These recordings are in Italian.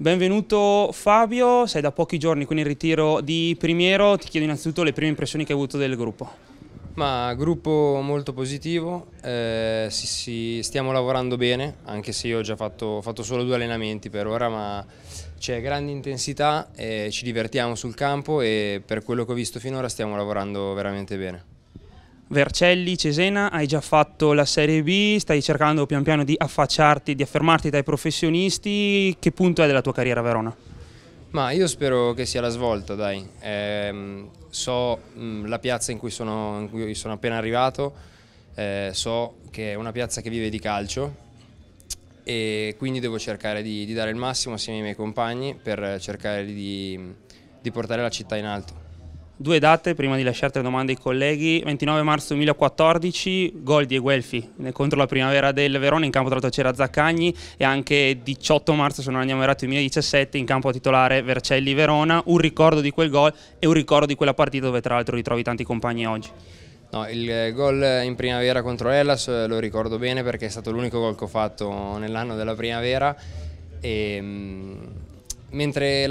Benvenuto Fabio, sei da pochi giorni qui in ritiro di Primiero, ti chiedo innanzitutto le prime impressioni che hai avuto del gruppo. Ma gruppo molto positivo, eh, sì, sì, stiamo lavorando bene, anche se io ho già fatto, fatto solo due allenamenti per ora, ma c'è grande intensità, eh, ci divertiamo sul campo e per quello che ho visto finora stiamo lavorando veramente bene. Vercelli, Cesena, hai già fatto la Serie B, stai cercando pian piano di affacciarti, di affermarti dai professionisti, che punto è della tua carriera Verona? Ma io spero che sia la svolta, dai. Eh, so mh, mm, la piazza in cui sono, in cui sono appena arrivato, eh, so che è una piazza che vive di calcio e quindi devo cercare di, di dare il massimo assieme ai miei compagni per cercare di, di portare la città in alto. Due date prima di lasciare le domande ai colleghi. 29 marzo 2014, gol di Eguelfi contro la primavera del Verona, in campo tra l'altro c'era Zaccagni e anche 18 marzo, se non andiamo errati, 2017 in campo titolare Vercelli Verona. Un ricordo di quel gol e un ricordo di quella partita dove tra l'altro ritrovi tanti compagni oggi. No, il gol in primavera contro Hellas eh, lo ricordo bene perché è stato l'unico gol che ho fatto nell'anno della primavera e ehm, Mentre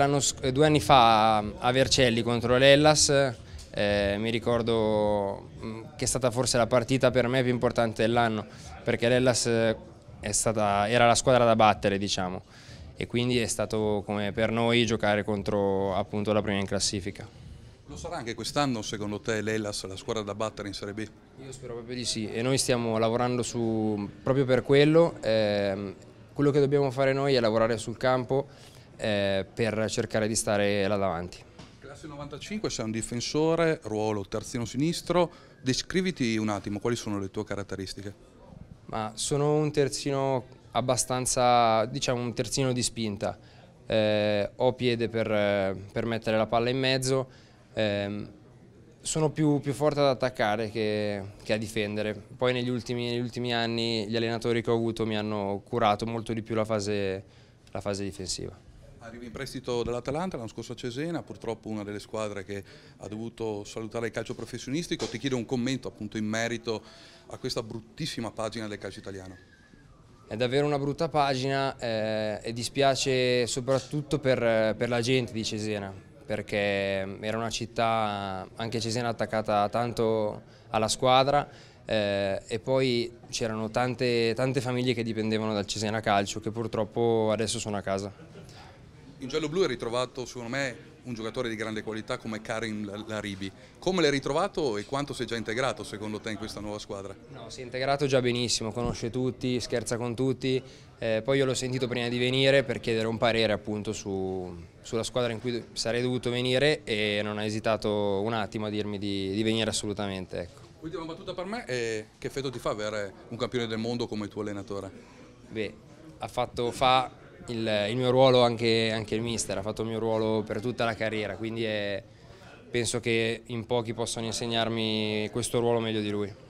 due anni fa a Vercelli contro l'Ellas eh, mi ricordo mm, che è stata forse la partita per me più importante dell'anno perché l'Ellas eh, era la squadra da battere diciamo e quindi è stato come per noi giocare contro appunto la prima in classifica. Lo sarà anche quest'anno secondo te l'Ellas la squadra da battere in Serie B? Io spero proprio di sì e noi stiamo lavorando su, proprio per quello, eh, quello che dobbiamo fare noi è lavorare sul campo eh, per cercare di stare là davanti. Classe 95 sei un difensore, ruolo terzino sinistro, descriviti un attimo quali sono le tue caratteristiche. Ma sono un terzino abbastanza, diciamo un terzino di spinta, eh, ho piede per, per, mettere la palla in mezzo, eh, sono più, più, forte ad attaccare che, che a difendere. Poi negli ultimi, negli ultimi, anni gli allenatori che ho avuto mi hanno curato molto di più la fase, la fase difensiva. Arrivi in prestito dall'Atalanta, l'anno scorso a Cesena, purtroppo una delle squadre che ha dovuto salutare il calcio professionistico. Ti chiedo un commento appunto in merito a questa bruttissima pagina del calcio italiano. È davvero una brutta pagina eh, e dispiace soprattutto per, per la gente di Cesena, perché era una città, anche Cesena attaccata tanto alla squadra, eh, e poi c'erano tante, tante famiglie che dipendevano dal Cesena Calcio che purtroppo adesso sono a casa. In giallo blu hai ritrovato, secondo me, un giocatore di grande qualità come Karim Laribi. Come l'hai ritrovato e quanto sei già integrato secondo te in questa nuova squadra? No, si è integrato già benissimo, conosce tutti, scherza con tutti. Eh, poi io l'ho sentito prima di venire per chiedere un parere appunto su, sulla squadra in cui sarei dovuto venire e non ha esitato un attimo a dirmi di, di venire assolutamente. Ecco. Ultima battuta per me è che effetto ti fa avere un campione del mondo come tuo allenatore? Beh, ha fatto fa il, il mio ruolo anche, anche, il mister, ha fatto il mio ruolo per tutta la carriera, quindi è, penso che in pochi possano insegnarmi questo ruolo meglio di lui.